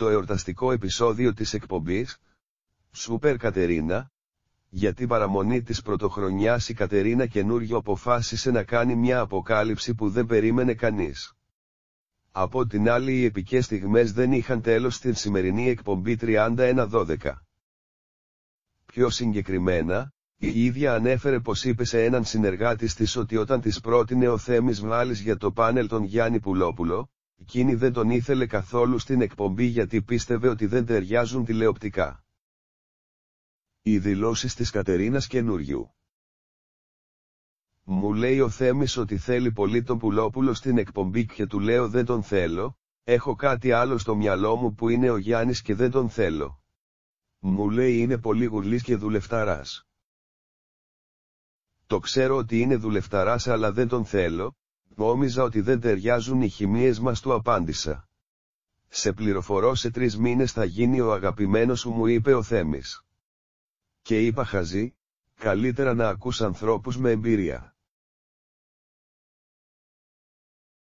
Το εορταστικό επεισόδιο της εκπομπής «Σούπερ Κατερίνα» για την παραμονή της πρωτοχρονιάς η Κατερίνα καινούριο αποφάσισε να κάνει μια αποκάλυψη που δεν περίμενε κανείς. Από την άλλη οι επικές στιγμές δεν είχαν τέλος στην σημερινή εκπομπή 31-12. Πιο συγκεκριμένα, η ίδια ανέφερε πως είπε σε έναν συνεργάτη της ότι όταν της πρότεινε ο Θέμης Βάλης για το πάνελ τον Γιάννη Πουλόπουλο, Εκείνη δεν τον ήθελε καθόλου στην εκπομπή γιατί πίστευε ότι δεν ταιριάζουν τηλεοπτικά. Οι δηλώσεις της Κατερίνας καινούριου. Μου λέει ο Θέμης ότι θέλει πολύ τον Πουλόπουλο στην εκπομπή και του λέω δεν τον θέλω, έχω κάτι άλλο στο μυαλό μου που είναι ο Γιάννης και δεν τον θέλω. Μου λέει είναι πολύ γουρλής και δουλευταράς. Το ξέρω ότι είναι δουλευταράς αλλά δεν τον θέλω, Νόμιζα ότι δεν ταιριάζουν οι χημίες μας του απάντησα. Σε πληροφορώ σε τρεις μήνες θα γίνει ο αγαπημένος σου μου είπε ο Θέμης. Και είπα χαζή, καλύτερα να ακούς ανθρώπους με εμπειρία.